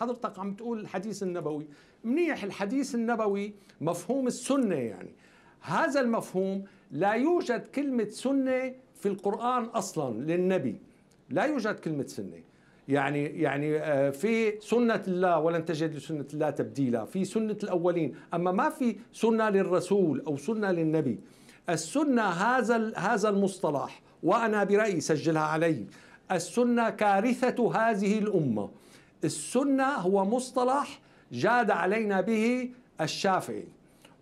حضرتك عم تقول الحديث النبوي منيح الحديث النبوي مفهوم السنة يعني هذا المفهوم لا يوجد كلمة سنة في القرآن أصلا للنبي لا يوجد كلمة سنة يعني يعني آه، في سنة الله ولن تجد لسنة الله تبديلا في سنة الأولين أما ما في سنة للرسول أو سنة للنبي السنة هذا هذا المصطلح وأنا برأيي سجلها علي السنة كارثة هذه الأمة السنة هو مصطلح جاد علينا به الشافعي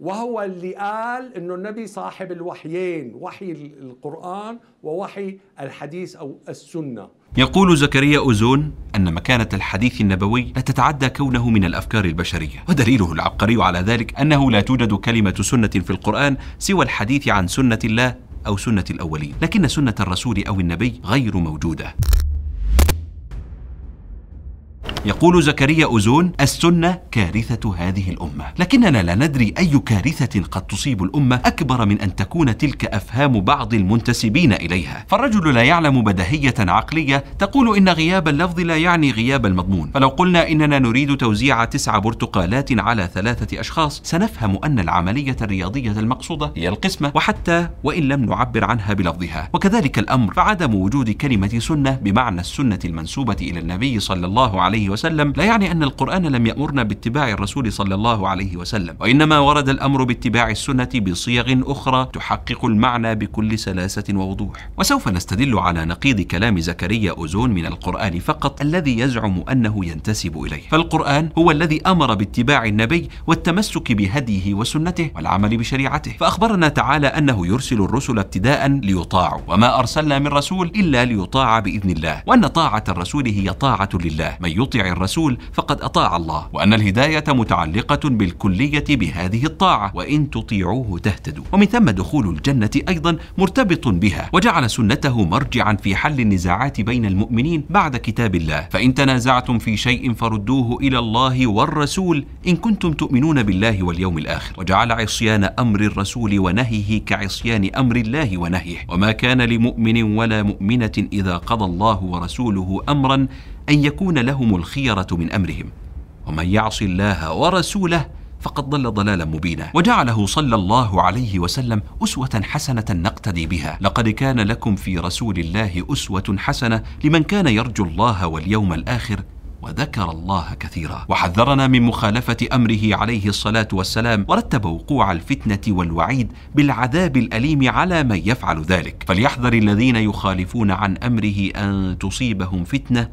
وهو اللي قال انه النبي صاحب الوحيين وحي القران ووحي الحديث او السنه يقول زكريا اوزون ان مكانه الحديث النبوي لا تتعدى كونه من الافكار البشريه ودليله العبقري على ذلك انه لا توجد كلمه سنه في القران سوى الحديث عن سنه الله او سنه الاولين لكن سنه الرسول او النبي غير موجوده يقول زكريا أوزون السنة كارثة هذه الأمة لكننا لا ندري أي كارثة قد تصيب الأمة أكبر من أن تكون تلك أفهام بعض المنتسبين إليها فالرجل لا يعلم بدهية عقلية تقول إن غياب اللفظ لا يعني غياب المضمون فلو قلنا إننا نريد توزيع تسع برتقالات على ثلاثة أشخاص سنفهم أن العملية الرياضية المقصودة هي القسمة وحتى وإن لم نعبر عنها بلفظها وكذلك الأمر فعدم وجود كلمة سنة بمعنى السنة المنسوبة إلى النبي صلى الله عليه وسلم وسلم لا يعني أن القرآن لم يأمرنا باتباع الرسول صلى الله عليه وسلم وإنما ورد الأمر باتباع السنة بصيغ أخرى تحقق المعنى بكل سلاسة ووضوح وسوف نستدل على نقيض كلام زكريا أوزون من القرآن فقط الذي يزعم أنه ينتسب إليه فالقرآن هو الذي أمر باتباع النبي والتمسك بهديه وسنته والعمل بشريعته فأخبرنا تعالى أنه يرسل الرسل ابتداء ليطاعوا وما أرسلنا من رسول إلا ليطاع بإذن الله وأن طاعة الرسول هي طاعة لله من يطع الرسول فقد أطاع الله وأن الهداية متعلقة بالكلية بهذه الطاعة وإن تطيعوه تهتدوا ومن ثم دخول الجنة أيضا مرتبط بها وجعل سنته مرجعا في حل النزاعات بين المؤمنين بعد كتاب الله فإن تنازعتم في شيء فردوه إلى الله والرسول إن كنتم تؤمنون بالله واليوم الآخر وجعل عصيان أمر الرسول ونهيه كعصيان أمر الله ونهيه وما كان لمؤمن ولا مؤمنة إذا قضى الله ورسوله أمرا ان يكون لهم الخيره من امرهم ومن يعص الله ورسوله فقد ضل ضلالا مبينا وجعله صلى الله عليه وسلم أسوة حسنة نقتدي بها لقد كان لكم في رسول الله أسوة حسنة لمن كان يرجو الله واليوم الآخر وذكر الله كثيرا وحذرنا من مخالفة أمره عليه الصلاة والسلام ورتب وقوع الفتنة والوعيد بالعذاب الأليم على من يفعل ذلك فليحذر الذين يخالفون عن أمره أن تصيبهم فتنة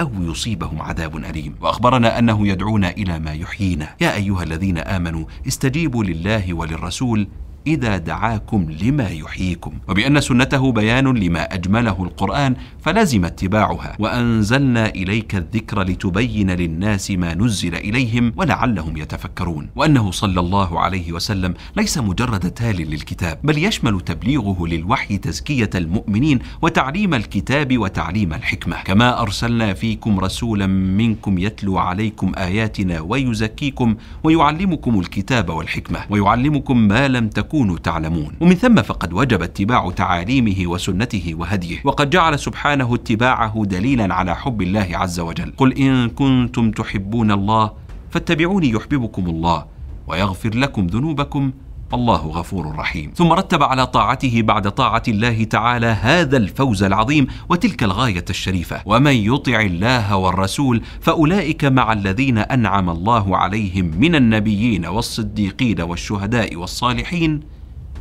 أو يصيبهم عذاب أليم وأخبرنا أنه يدعونا إلى ما يحيينا يا أيها الذين آمنوا استجيبوا لله وللرسول إذا دعاكم لما يحييكم وبأن سنته بيان لما أجمله القرآن فلزم اتباعها وأنزلنا إليك الذكر لتبين للناس ما نزل إليهم ولعلهم يتفكرون وأنه صلى الله عليه وسلم ليس مجرد تال للكتاب بل يشمل تبليغه للوحي تزكية المؤمنين وتعليم الكتاب وتعليم الحكمة كما أرسلنا فيكم رسولا منكم يتلو عليكم آياتنا ويزكيكم ويعلمكم الكتاب والحكمة ويعلمكم ما لم تكن تكونوا تعلمون ومن ثم فقد وجب اتباع تعاليمه وسنته وهديه وقد جعل سبحانه اتباعه دليلا على حب الله عز وجل قل إن كنتم تحبون الله فاتبعوني يحببكم الله ويغفر لكم ذنوبكم الله غفور رحيم ثم رتب على طاعته بعد طاعة الله تعالى هذا الفوز العظيم وتلك الغاية الشريفة ومن يطع الله والرسول فأولئك مع الذين أنعم الله عليهم من النبيين والصديقين والشهداء والصالحين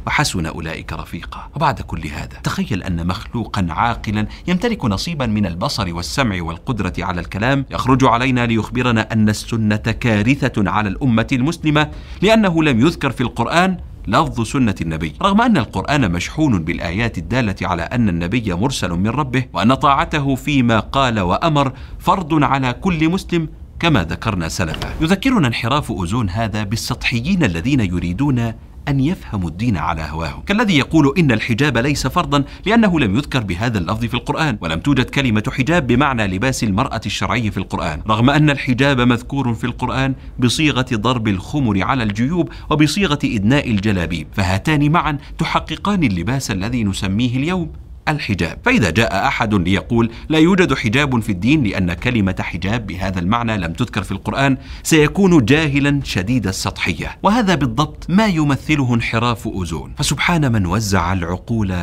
وحسن اولئك رفيقا وبعد كل هذا تخيل ان مخلوقا عاقلا يمتلك نصيبا من البصر والسمع والقدره على الكلام يخرج علينا ليخبرنا ان السنه كارثه على الامه المسلمه لانه لم يذكر في القران لفظ سنة النبي رغم أن القرآن مشحون بالآيات الدالة على أن النبي مرسل من ربه وأن طاعته فيما قال وأمر فرض على كل مسلم كما ذكرنا سلفا يذكرنا انحراف أوزون هذا بالسطحيين الذين يريدون أن يفهموا الدين على هواه كالذي يقول إن الحجاب ليس فرضا لأنه لم يذكر بهذا اللفظ في القرآن ولم توجد كلمة حجاب بمعنى لباس المرأة الشرعي في القرآن رغم أن الحجاب مذكور في القرآن بصيغة ضرب الخمر على الجيوب وبصيغة إدناء الجلابيب فهاتان معا تحققان اللباس الذي نسميه اليوم الحجاب فإذا جاء أحد ليقول لا يوجد حجاب في الدين لأن كلمة حجاب بهذا المعنى لم تذكر في القرآن سيكون جاهلا شديد السطحية وهذا بالضبط ما يمثله انحراف أوزون فسبحان من وزع العقول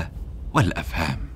والأفهام